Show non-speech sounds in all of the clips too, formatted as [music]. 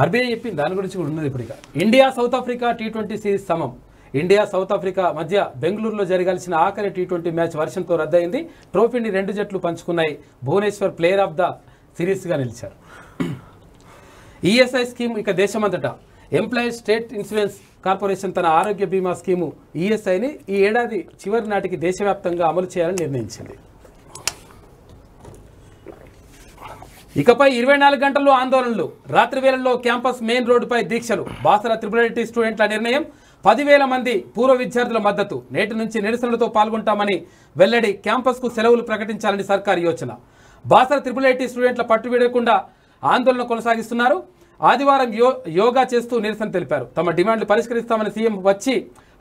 RBI చెప్పింది దాని గురించి కూడా ఉన్నది ఇప్పుడు ఇక India South Africa T twenty series సమం ఇండియా సౌత్ ఆఫ్రికా మధ్య బెంగళూరులో జరగాల్సిన ఆఖరి టీ ట్వంటీ మ్యాచ్ వర్షంతో రద్దయింది ట్రోఫీని రెండు జట్లు పంచుకున్నాయి భువనేశ్వర్ ప్లేయర్ ఆఫ్ ద సిరీస్గా నిలిచారు ఈఎస్ఐ స్కీమ్ ఇక దేశమంతటా ఎంప్లాయీస్ స్టేట్ ఇన్సూరెన్స్ కార్పొరేషన్ తన ఆరోగ్య బీమా స్కీము ఈఎస్ఐని ఈ ఏడాది చివరి నాటికి దేశవ్యాప్తంగా అమలు చేయాలని నిర్ణయించింది ఇకపై ఇరవై నాలుగు గంటల్లో ఆందోళనలు రాత్రి వేళల్లో క్యాంపస్ మెయిన్ రోడ్డుపై దీక్షలు బాసర త్రిపులరెడ్డి స్టూడెంట్ల నిర్ణయం పదివేల మంది పూర్వ విద్యార్థుల మద్దతు నేటి నుంచి నిరసనలతో పాల్గొంటామని వెల్లడి క్యాంపస్కు సెలవులు ప్రకటించాలని సర్కార్ యోచన బాసర త్రిపులరెడ్డి స్టూడెంట్ల పట్టు విడకుండా ఆందోళన కొనసాగిస్తున్నారు ఆదివారం యోగా చేస్తూ నిరసన తెలిపారు తమ డిమాండ్లు పరిష్కరిస్తామని సీఎం వచ్చి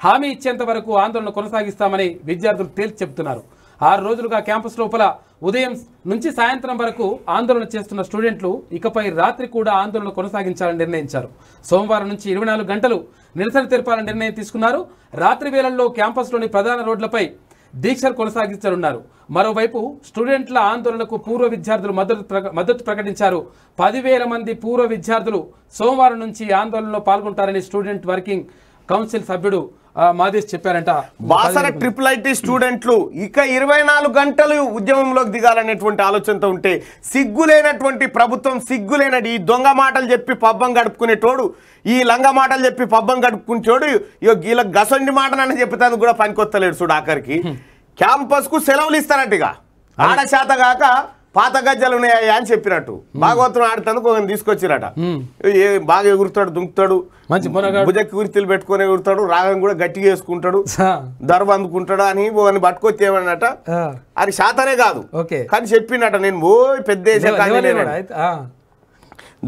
హామీ ఇచ్చేంత వరకు ఆందోళన కొనసాగిస్తామని విద్యార్థులు తేల్చి చెబుతున్నారు ఆరు రోజులుగా క్యాంపస్ లోపల ఉదయం నుంచి సాయంత్రం వరకు ఆందోళన చేస్తున్న స్టూడెంట్లు ఇకపై రాత్రి కూడా ఆందోళన కొనసాగించాలని నిర్ణయించారు సోమవారం నుంచి ఇరవై గంటలు నిరసన తెలపాలని నిర్ణయం తీసుకున్నారు రాత్రి వేళల్లో క్యాంపస్లోని ప్రధాన రోడ్లపై దీక్షలు కొనసాగించనున్నారు మరోవైపు స్టూడెంట్ల ఆందోళనకు పూర్వ విద్యార్థులు మద్దతు మద్దతు ప్రకటించారు పదివేల మంది పూర్వ విద్యార్థులు సోమవారం నుంచి ఆందోళనలో పాల్గొంటారని స్టూడెంట్ వర్కింగ్ కౌన్సిల్ సభ్యుడు మాదేశ్ చెప్పారంట బాసర ట్రిపుల్ ఐటీ స్టూడెంట్లు ఇక ఇరవై నాలుగు గంటలు ఉద్యమంలోకి దిగాలనేటువంటి ఆలోచనతో ఉంటే సిగ్గులేనటువంటి ప్రభుత్వం లేనటి ఈ దొంగ మాటలు చెప్పి పబ్బం గడుపుకునేటోడు ఈ లంగ మాటలు చెప్పి పబ్బం గడుపుకునేటోడు వీళ్ళ గసండి మాటనని చెప్పేదానికి కూడా పనికొస్తలేడు చూడు ఆఖరికి క్యాంపస్కు సెలవులు ఇస్తారట్టుగా ఆడ చేత కాక పాత గజ్జలు ఉన్నాయా అని చెప్పినట్టు భాగవతం ఆడుతందుకు తీసుకొచ్చినట తీసుకొచ్చిరట బాగా ఎగురుతాడు దుంకుతాడు భుజకి గుర్తులు పెట్టుకొని ఎగురుతాడు రాగం కూడా గట్టిగా వేసుకుంటాడు దర్వ అందుకుంటాడు అని ఒకరిని పట్టుకొచ్చి ఏమన్నట అది శాతనే కాదు కానీ చెప్పిండట నేను ఓ పెద్ద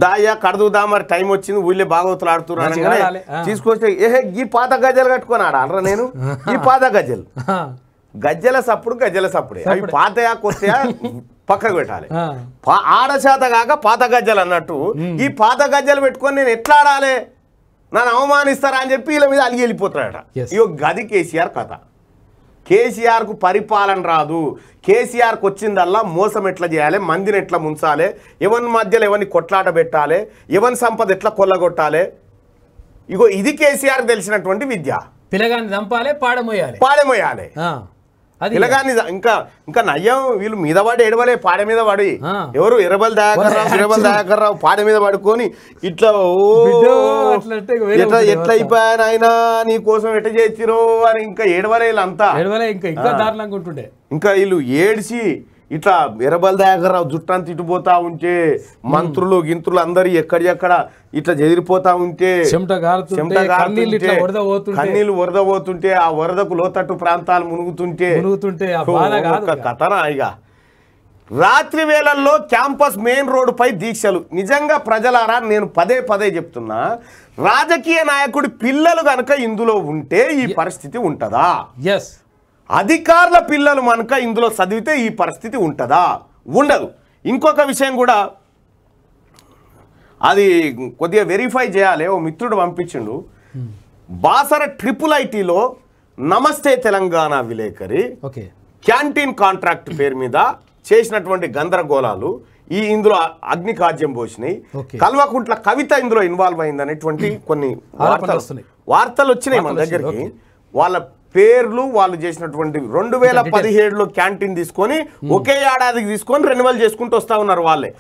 దాయ కడదుదా మరి టైం వచ్చింది ఊళ్ళే భాగవతులు ఆడుతున్నాను తీసుకొస్తే ఏహే ఈ పాత గజ్జలు కట్టుకొని ఆడాలరా నేను ఈ [laughs] పాత గజ్జలు గజ్జల సప్పుడు గజ్జల సప్పుడే అవి పాతయా కొత్తయా పక్కకు పెట్టాలి ఆడచేత కాక పాత గజ్జలు అన్నట్టు ఈ పాత గజ్జలు పెట్టుకొని నేను ఎట్లా ఆడాలి నన్ను అవమానిస్తారా అని చెప్పి వీళ్ళ మీద అలిగి వెళ్ళిపోతున్నాడట ఇయో గది కేసీఆర్ కథ కేసీఆర్కు పరిపాలన రాదు కేసీఆర్కు వచ్చిందల్లా మోసం ఎట్లా చేయాలి మందిని ఎట్లా ముంచాలి ఎవరి మధ్యలో ఎవరిని కొట్లాట పెట్టాలి ఎవరి సంపద ఎట్లా కొల్లగొట్టాలి ఇగో ఇది కేసీఆర్ తెలిసినటువంటి విద్య పిల్లగాన్ని చంపాలి పాడమోయాలి పాడమోయాలి ఇలాగాని ఇంకా ఇంకా నయ్యం వీళ్ళు మీద పడి ఎడవలే పాడ మీద పడి ఎవరు ఎర్రబల్ దయాకర్రావు ఎర్రబల్ దయాకర్రావు పాడ మీద పడుకొని ఇట్లా ఓ ఎట్లా ఎట్లా అయిపోయాను ఆయన నీ కోసం ఎట్లా చేసిరో అని ఇంకా ఏడవలే వీళ్ళంతా ఇంకా ఇంకా వీళ్ళు ఏడిచి ఇట్లా ఎర్రబల్ దయాకర్రావు జుట్టాన్ని తిట్టుపోతా ఉంటే మంత్రులు గింత్రులు అందరు ఎక్కడెక్కడ ఇట్లా చెదిరిపోతా ఉంటే కన్నీళ్ళు వరద పోతుంటే ఆ వరదకు లోతట్టు ప్రాంతాలు మునుగుతుంటే కథన ఇక రాత్రి వేళల్లో క్యాంపస్ మెయిన్ రోడ్డుపై దీక్షలు నిజంగా ప్రజలారా నేను పదే పదే చెప్తున్నా రాజకీయ నాయకుడి పిల్లలు కనుక ఇందులో ఉంటే ఈ పరిస్థితి ఉంటుందా అధికారుల పిల్లలు మనక ఇందులో చదివితే ఈ పరిస్థితి ఉంటుందా ఉండదు ఇంకొక విషయం కూడా అది కొద్దిగా వెరిఫై చేయాలి ఓ మిత్రుడు పంపించిండు బాసర ట్రిపుల్ ఐటీలో నమస్తే తెలంగాణ విలేకరి క్యాంటీన్ కాంట్రాక్ట్ పేరు మీద చేసినటువంటి గందరగోళాలు ఈ ఇందులో అగ్ని కాజ్యం పోసినాయి కల్వకుంట్ల కవిత ఇందులో ఇన్వాల్వ్ అయింది అనేటువంటి కొన్ని వార్తలు వార్తలు వచ్చినాయి మన దగ్గరికి వాళ్ళ పేర్లు వాళ్ళు చేసినటువంటి రెండు వేల పదిహేడులో క్యాంటీన్ తీసుకొని ఒకే ఏడాదికి తీసుకొని రెన్యువల్ చేసుకుంటూ వస్తా ఉన్నారు వాళ్ళే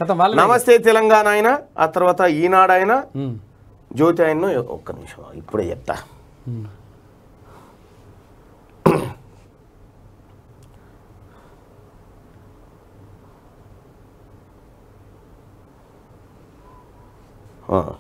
నమస్తే తెలంగాణ అయినా ఆ తర్వాత ఈనాడైనా జ్యోతి ఆయన ఒక్క నిమిషం ఇప్పుడే చెప్తా Uh-huh.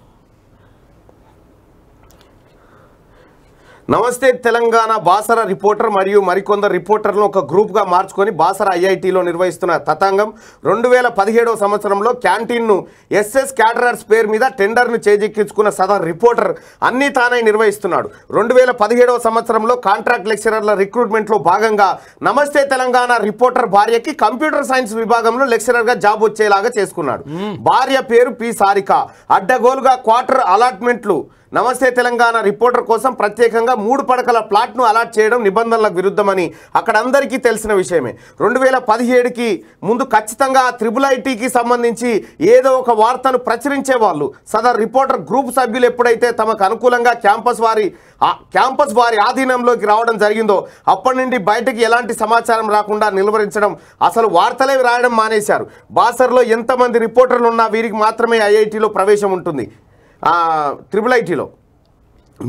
నమస్తే తెలంగాణ బాసర రిపోర్టర్ మరియు మరికొందరు రిపోర్టర్లను ఒక గ్రూప్గా మార్చుకొని బాసర ఐఐటిలో నిర్వహిస్తున్న తతాంగం రెండు వేల పదిహేడవ సంవత్సరంలో క్యాంటీన్ను ఎస్ఎస్ క్యాటరర్స్ పేరు మీద టెండర్ను చేజెక్కించుకున్న సదర్ రిపోర్టర్ అన్నీ తానై నిర్వహిస్తున్నాడు రెండు వేల పదిహేడవ సంవత్సరంలో కాంట్రాక్ట్ లెక్చరర్ల రిక్రూట్మెంట్లో భాగంగా నమస్తే తెలంగాణ రిపోర్టర్ భార్యకి కంప్యూటర్ సైన్స్ విభాగంలో లెక్చరర్గా జాబ్ వచ్చేలాగా చేసుకున్నాడు భార్య పేరు పి సారిక అడ్డగోలుగా క్వార్టర్ అలాట్మెంట్లు నమస్తే తెలంగాణ రిపోర్టర్ కోసం ప్రత్యేకంగా మూడు పడకల ప్లాట్ను అలాట్ చేయడం నిబంధనలకు విరుద్ధమని అక్కడ అందరికీ తెలిసిన విషయమే రెండు వేల పదిహేడుకి ముందు ఖచ్చితంగా త్రిబుల్ ఐటీకి సంబంధించి ఏదో ఒక వార్తను ప్రచురించే వాళ్ళు సదర్ రిపోర్టర్ గ్రూప్ సభ్యులు ఎప్పుడైతే తమకు అనుకూలంగా క్యాంపస్ వారి క్యాంపస్ వారి ఆధీనంలోకి రావడం జరిగిందో అప్పటి నుండి బయటకి ఎలాంటి సమాచారం రాకుండా నిలువరించడం అసలు వార్తలే రాయడం మానేశారు బాసర్లో ఎంతమంది రిపోర్టర్లు ఉన్నా వీరికి మాత్రమే ఐఐటీలో ప్రవేశం ఉంటుంది ట్రిపుల్ ఐటీలో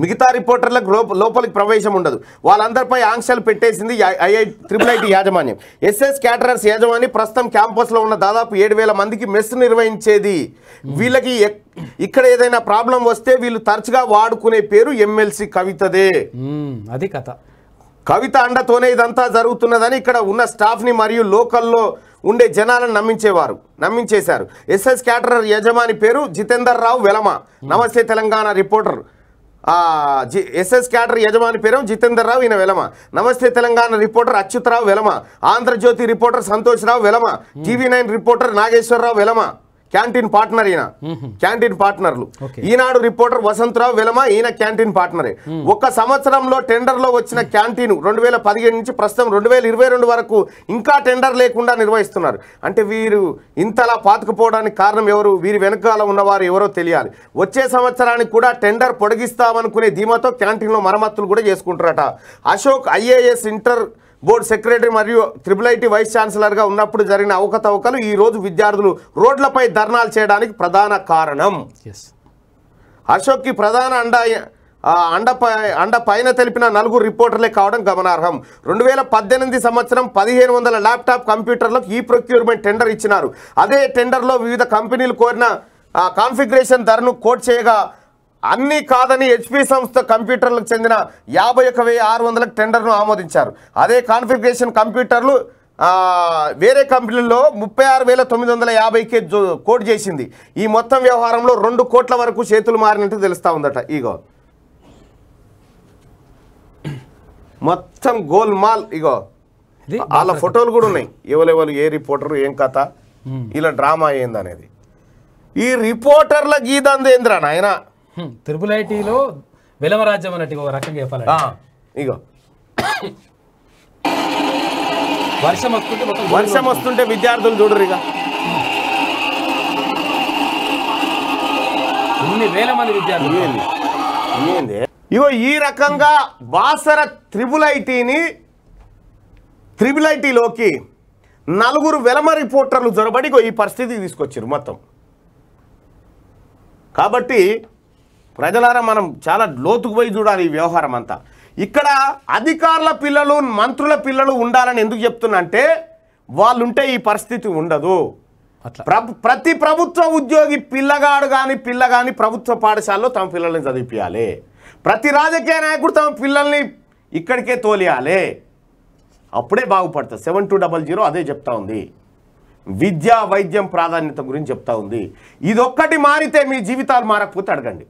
మిగతా రిపోర్టర్లకు లోపలికి ప్రవేశం ఉండదు వాళ్ళందరిపై ఆంక్షలు పెట్టేసింది ఐఐ ట్రిపుల్ ఐటీ యాజమాన్యం ఎస్ఎస్ క్యాటరర్స్ యాజమాన్యం ప్రస్తుతం క్యాంపస్లో ఉన్న దాదాపు ఏడు మందికి మెస్ నిర్వహించేది వీళ్ళకి ఇక్కడ ఏదైనా ప్రాబ్లం వస్తే వీళ్ళు తరచుగా వాడుకునే పేరు ఎమ్మెల్సీ కవితదే అది కథ కవిత అండతోనే ఇదంతా జరుగుతున్నదని ఇక్కడ ఉన్న స్టాఫ్ని మరియు లోకల్లో ఉండే జనాలను నమ్మించేవారు నమ్మించేశారు ఎస్ఎస్ క్యాటరర్ యజమాని పేరు జితేందర్ రావు వెలమ నమస్తే తెలంగాణ రిపోర్టర్ ఎస్ఎస్ క్యాటర్ యజమాని పేరు జితేందర్ రావు ఈయన Velama Namaste Telangana reporter Achyutarao Velama Andhrajyothy reporter Santosh Rao Velama TV nine reporter Nageswararao Velama canteen partner ఈయన క్యాంటీన్ పార్ట్నర్లు ఈనాడు రిపోర్టర్ వసంతరావు వెలమ ఈయన క్యాంటీన్ పార్ట్నరే ఒక సంవత్సరంలో టెండర్లో వచ్చిన క్యాంటీన్ రెండు వేల పదిహేడు నుంచి ప్రస్తుతం రెండు వేల ఇరవై రెండు వరకు ఇంకా టెండర్ లేకుండా నిర్వహిస్తున్నారు అంటే వీరు ఇంతలా పాతుకుపోవడానికి కారణం ఎవరు వీరి వెనకాల ఉన్నవారు ఎవరో తెలియాలి వచ్చే సంవత్సరానికి కూడా టెండర్ పొడిగిస్తామనుకునే ధీమాతో క్యాంటీన్లో మరమ్మతులు కూడా చేసుకుంటారట Ashok IAS inter board secretary మరియు త్రిబుల్ ఐటీ వైస్ ఛాన్సలర్గా ఉన్నప్పుడు జరిగిన అవకతవకలు ఈరోజు విద్యార్థులు రోడ్లపై ధర్నాలు చేయడానికి ప్రధాన కారణం అశోక్కి ప్రధాన అండా అండపై అండ పైన తెలిపిన నలుగురు రిపోర్టర్లే కావడం గమనార్హం రెండు వేల పద్దెనిమిది సంవత్సరం పదిహేను వందల ల్యాప్టాప్ కంప్యూటర్లకు ఈ ప్రొక్యూర్మెంట్ టెండర్ ఇచ్చినారు అదే టెండర్లో వివిధ కంపెనీలు కోరిన కాన్ఫిగరేషన్ ధరను కోట్ చేయగా అన్నీ కాదని హెచ్పి సంస్థ కంప్యూటర్లకు చెందిన యాభై ఒక వెయ్యి ఆరు వందలకు టెండర్ను ఆమోదించారు అదే కాన్ఫిగరేషన్ కంప్యూటర్లు వేరే కంపెనీల్లో ముప్పై ఆరు వేల తొమ్మిది వందల యాభైకే కోట్ చేసింది ఈ మొత్తం వ్యవహారంలో రెండు కోట్ల వరకు చేతులు మారినట్టు తెలుస్తూ ఉందట ఇగో మొత్తం గోల్ మాల్ ఇగో వాళ్ళ ఫోటోలు కూడా ఉన్నాయి [laughs] ఎవరెవరు ఏ రిపోర్టర్ ఏం కథ ఇలా డ్రామా ఏందనేది ఈ రిపోర్టర్ల గీదందేంద్రా నాయనా త్రిపుల్ ఐటీలో విలమరాజ్యం అన్నట్టు ఒక రకంగా చెప్పాలి ఇగో వర్షం వస్తుంటే వర్షం వస్తుంటే విద్యార్థులు చూడరు ఇక ఇన్ని వేల మంది విద్యార్థులు ఇగో ఈ రకంగా బాసర త్రిబుల్ ఐటీని త్రిబుల్ ఐటీలోకి నలుగురు వెలమ రిపోర్టర్లు జొరబడి ఈ పరిస్థితికి తీసుకొచ్చారు మొత్తం కాబట్టి ప్రజలారా మనం చాలా లోతుకు పోయి చూడాలి ఈ వ్యవహారం అంతా ఇక్కడ అధికారుల పిల్లలు మంత్రుల పిల్లలు ఉండాలని ఎందుకు చెప్తున్నా అంటే వాళ్ళుంటే ఈ పరిస్థితి ఉండదు ప్రతి ప్రభుత్వ ఉద్యోగి పిల్లగాడు కానీ పిల్ల కానీ ప్రభుత్వ పాఠశాలలో తమ పిల్లల్ని చదివిపించాలి ప్రతి రాజకీయ నాయకుడు తమ పిల్లల్ని ఇక్కడికే తోలియాలి అప్పుడే బాగుపడతాయి సెవెన్ టూ డబల్ జీరో అదే చెప్తా ఉంది విద్యా వైద్యం ప్రాధాన్యత గురించి చెప్తా ఉంది ఇదొక్కటి మారితే మీ జీవితాలు మారకపోతే అడగండి